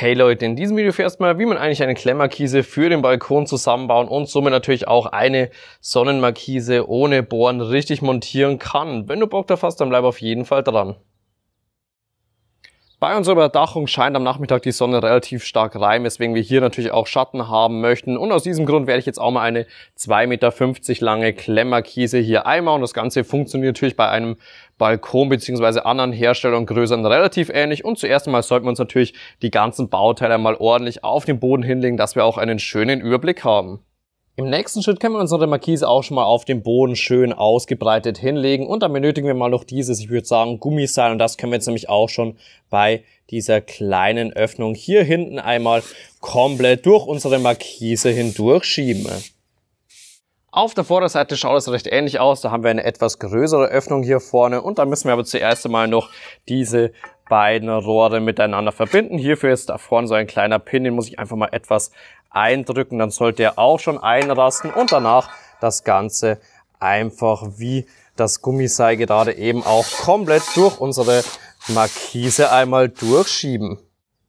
Hey Leute, in diesem Video fährst du mal, wie man eigentlich eine Klemmmarkise für den Balkon zusammenbauen und somit natürlich auch eine Sonnenmarkise ohne Bohren richtig montieren kann. Wenn du Bock drauf hast, dann bleib auf jeden Fall dran. Bei unserer Überdachung scheint am Nachmittag die Sonne relativ stark rein, weswegen wir hier natürlich auch Schatten haben möchten. Und aus diesem Grund werde ich jetzt auch mal eine 2,50 Meter lange Klemmerkiese hier einbauen. Das Ganze funktioniert natürlich bei einem Balkon beziehungsweise anderen Herstellern und Größern relativ ähnlich. Und zuerst einmal sollten wir uns natürlich die ganzen Bauteile mal ordentlich auf den Boden hinlegen, dass wir auch einen schönen Überblick haben. Im nächsten Schritt können wir unsere Markise auch schon mal auf dem Boden schön ausgebreitet hinlegen und dann benötigen wir mal noch dieses, ich würde sagen, Gummiseil und das können wir jetzt nämlich auch schon bei dieser kleinen Öffnung hier hinten einmal komplett durch unsere Markise hindurch schieben. Auf der Vorderseite schaut es recht ähnlich aus. Da haben wir eine etwas größere Öffnung hier vorne. Und da müssen wir aber zuerst einmal noch diese beiden Rohre miteinander verbinden. Hierfür ist da vorne so ein kleiner Pin, den muss ich einfach mal etwas eindrücken, dann sollte er auch schon einrasten und danach das Ganze einfach wie das Gummiseil gerade eben auch komplett durch unsere Markise einmal durchschieben.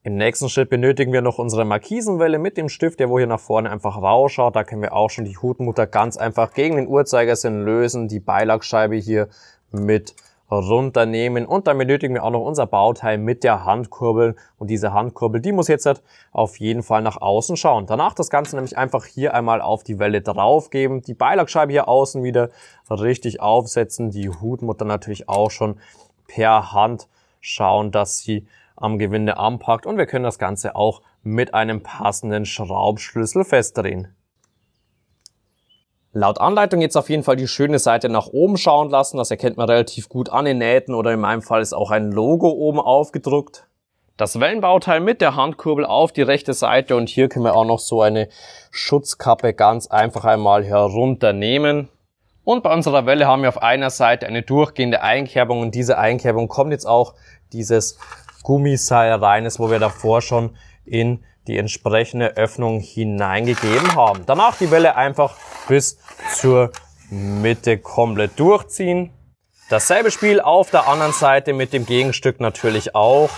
Im nächsten Schritt benötigen wir noch unsere Markisenwelle mit dem Stift, der wo hier nach vorne einfach rausschaut. Da können wir auch schon die Hutmutter ganz einfach gegen den Uhrzeigersinn lösen, die Beilagscheibe hier mit runternehmen und dann benötigen wir auch noch unser Bauteil mit der Handkurbel und diese Handkurbel, die muss jetzt halt auf jeden Fall nach außen schauen. Danach das Ganze nämlich einfach hier einmal auf die Welle drauf geben, die Beilagscheibe hier außen wieder richtig aufsetzen, die Hutmutter natürlich auch schon per Hand schauen, dass sie am Gewinde anpackt und wir können das Ganze auch mit einem passenden Schraubschlüssel festdrehen. Laut Anleitung jetzt auf jeden Fall die schöne Seite nach oben schauen lassen. Das erkennt man relativ gut an den Nähten oder in meinem Fall ist auch ein Logo oben aufgedruckt. Das Wellenbauteil mit der Handkurbel auf die rechte Seite und hier können wir auch noch so eine Schutzkappe ganz einfach einmal herunternehmen. Und bei unserer Welle haben wir auf einer Seite eine durchgehende Einkerbung und diese Einkerbung kommt jetzt auch dieses Gummiseil rein, das wo wir davor schon in die entsprechende Öffnung hineingegeben haben. Danach die Welle einfach bis zur Mitte komplett durchziehen. Dasselbe Spiel auf der anderen Seite mit dem Gegenstück natürlich auch.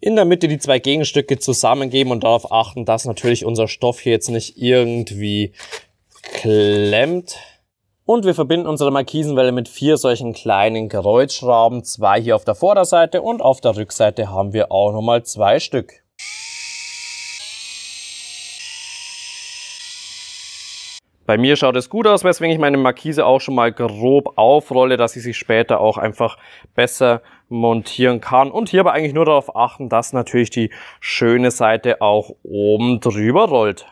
In der Mitte die zwei Gegenstücke zusammengeben und darauf achten, dass natürlich unser Stoff hier jetzt nicht irgendwie klemmt. Und wir verbinden unsere Markisenwelle mit vier solchen kleinen Kreuzschrauben. Zwei hier auf der Vorderseite und auf der Rückseite haben wir auch nochmal zwei Stück. Bei mir schaut es gut aus, weswegen ich meine Markise auch schon mal grob aufrolle, dass ich sie später auch einfach besser montieren kann. Und hier aber eigentlich nur darauf achten, dass natürlich die schöne Seite auch oben drüber rollt.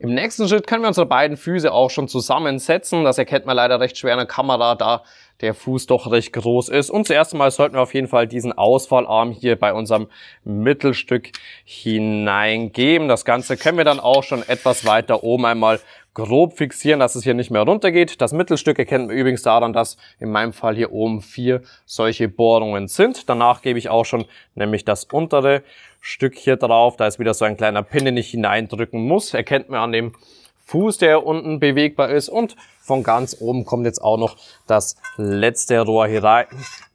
Im nächsten Schritt können wir unsere beiden Füße auch schon zusammensetzen. Das erkennt man leider recht schwer in der Kamera, da der Fuß doch recht groß ist. Und zuerst mal sollten wir auf jeden Fall diesen Ausfallarm hier bei unserem Mittelstück hineingeben. Das Ganze können wir dann auch schon etwas weiter oben einmal grob fixieren, dass es hier nicht mehr runtergeht. Das Mittelstück erkennt man übrigens daran, dass in meinem Fall hier oben vier solche Bohrungen sind. Danach gebe ich auch schon nämlich das untere Stück hier drauf. Da ist wieder so ein kleiner Pin, den ich hineindrücken muss. Erkennt man an dem Fuß, der unten bewegbar ist. Und von ganz oben kommt jetzt auch noch das letzte Rohr hier rein.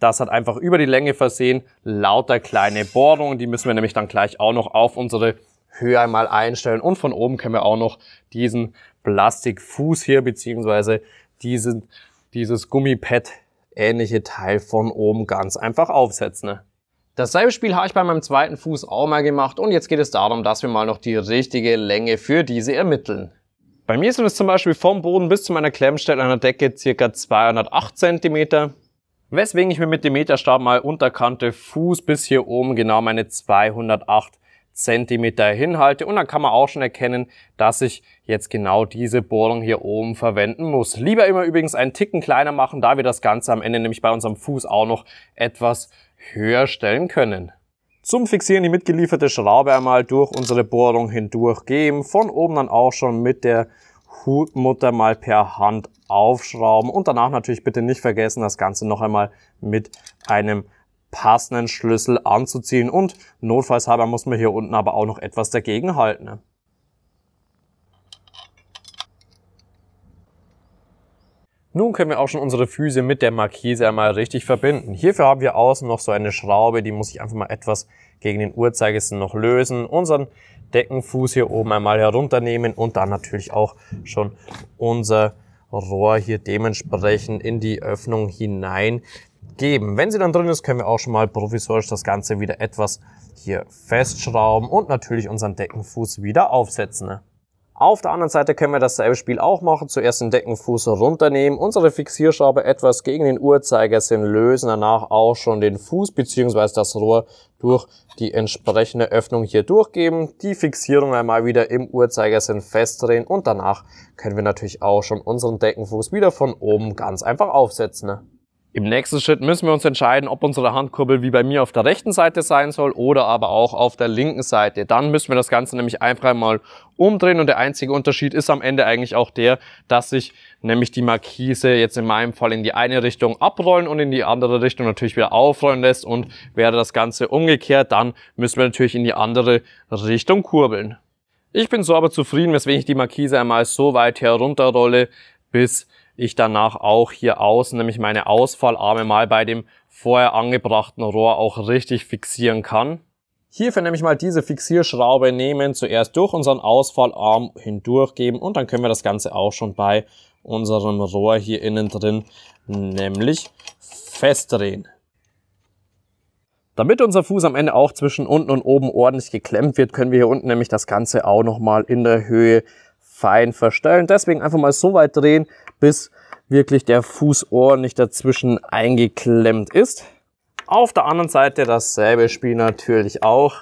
Das hat einfach über die Länge versehen lauter kleine Bohrungen. Die müssen wir nämlich dann gleich auch noch auf unsere höher einmal einstellen und von oben können wir auch noch diesen Plastikfuß hier beziehungsweise diesen, dieses Gummipad ähnliche Teil von oben ganz einfach aufsetzen. Ne? Dasselbe Spiel habe ich bei meinem zweiten Fuß auch mal gemacht und jetzt geht es darum, dass wir mal noch die richtige Länge für diese ermitteln. Bei mir sind es zum Beispiel vom Boden bis zu meiner Klemmstelle an der Decke circa 208 cm, weswegen ich mir mit dem Meterstab mal Unterkante Fuß bis hier oben genau meine 208 Zentimeter hinhalte und dann kann man auch schon erkennen, dass ich jetzt genau diese Bohrung hier oben verwenden muss. Lieber immer übrigens einen Ticken kleiner machen, da wir das Ganze am Ende nämlich bei unserem Fuß auch noch etwas höher stellen können. Zum Fixieren die mitgelieferte Schraube einmal durch unsere Bohrung hindurch geben, von oben dann auch schon mit der Hutmutter mal per Hand aufschrauben und danach natürlich bitte nicht vergessen, das Ganze noch einmal mit einem passenden Schlüssel anzuziehen und notfalls notfallshalber muss man hier unten aber auch noch etwas dagegen halten. Nun können wir auch schon unsere Füße mit der Markise einmal richtig verbinden. Hierfür haben wir außen noch so eine Schraube, die muss ich einfach mal etwas gegen den Uhrzeigersinn noch lösen. Unseren Deckenfuß hier oben einmal herunternehmen und dann natürlich auch schon unser Rohr hier dementsprechend in die Öffnung hinein geben. Wenn sie dann drin ist, können wir auch schon mal provisorisch das Ganze wieder etwas hier festschrauben und natürlich unseren Deckenfuß wieder aufsetzen. Ne? Auf der anderen Seite können wir dasselbe Spiel auch machen. Zuerst den Deckenfuß runternehmen, unsere Fixierschraube etwas gegen den Uhrzeigersinn lösen, danach auch schon den Fuß bzw. das Rohr durch die entsprechende Öffnung hier durchgeben, die Fixierung einmal wieder im Uhrzeigersinn festdrehen und danach können wir natürlich auch schon unseren Deckenfuß wieder von oben ganz einfach aufsetzen. Ne? Im nächsten Schritt müssen wir uns entscheiden, ob unsere Handkurbel wie bei mir auf der rechten Seite sein soll oder aber auch auf der linken Seite. Dann müssen wir das Ganze nämlich einfach einmal umdrehen und der einzige Unterschied ist am Ende eigentlich auch der, dass sich nämlich die Markise jetzt in meinem Fall in die eine Richtung abrollen und in die andere Richtung natürlich wieder aufrollen lässt und wäre das Ganze umgekehrt, dann müssen wir natürlich in die andere Richtung kurbeln. Ich bin so aber zufrieden, weswegen ich die Markise einmal so weit herunterrolle, bis ich danach auch hier außen, nämlich meine Ausfallarme mal bei dem vorher angebrachten Rohr auch richtig fixieren kann. Hierfür nämlich mal diese Fixierschraube nehmen, zuerst durch unseren Ausfallarm hindurchgeben und dann können wir das Ganze auch schon bei unserem Rohr hier innen drin nämlich festdrehen. Damit unser Fuß am Ende auch zwischen unten und oben ordentlich geklemmt wird, können wir hier unten nämlich das Ganze auch nochmal in der Höhe fein verstellen. Deswegen einfach mal so weit drehen, bis wirklich der Fußohr nicht dazwischen eingeklemmt ist. Auf der anderen Seite dasselbe Spiel natürlich auch.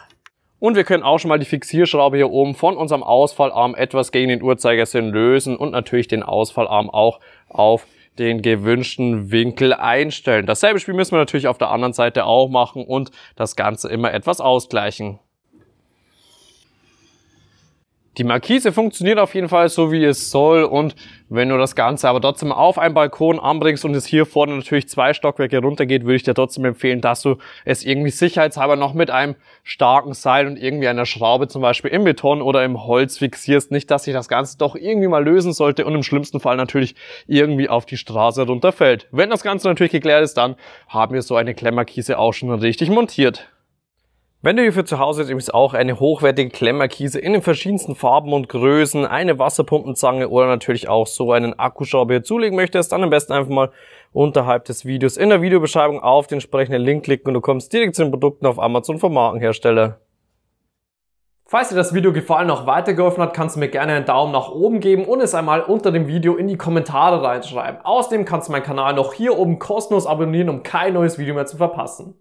Und wir können auch schon mal die Fixierschraube hier oben von unserem Ausfallarm etwas gegen den Uhrzeigersinn lösen und natürlich den Ausfallarm auch auf den gewünschten Winkel einstellen. Dasselbe Spiel müssen wir natürlich auf der anderen Seite auch machen und das Ganze immer etwas ausgleichen. Die Markise funktioniert auf jeden Fall so, wie es soll und wenn du das Ganze aber trotzdem auf einen Balkon anbringst und es hier vorne natürlich zwei Stockwerke runtergeht, würde ich dir trotzdem empfehlen, dass du es irgendwie sicherheitshalber noch mit einem starken Seil und irgendwie einer Schraube zum Beispiel im Beton oder im Holz fixierst. Nicht, dass sich das Ganze doch irgendwie mal lösen sollte und im schlimmsten Fall natürlich irgendwie auf die Straße runterfällt. Wenn das Ganze natürlich geklärt ist, dann haben wir so eine Klemmmarkise auch schon richtig montiert. Wenn du dir für zu Hause jetzt übrigens auch eine hochwertige Klemmerkiese in den verschiedensten Farben und Größen, eine Wasserpumpenzange oder natürlich auch so einen Akkuschrauber hier zulegen möchtest, dann am besten einfach mal unterhalb des Videos in der Videobeschreibung auf den entsprechenden Link klicken und du kommst direkt zu den Produkten auf Amazon vom Markenhersteller. Falls dir das Video gefallen und auch weitergeholfen hat, kannst du mir gerne einen Daumen nach oben geben und es einmal unter dem Video in die Kommentare reinschreiben. Außerdem kannst du meinen Kanal noch hier oben kostenlos abonnieren, um kein neues Video mehr zu verpassen.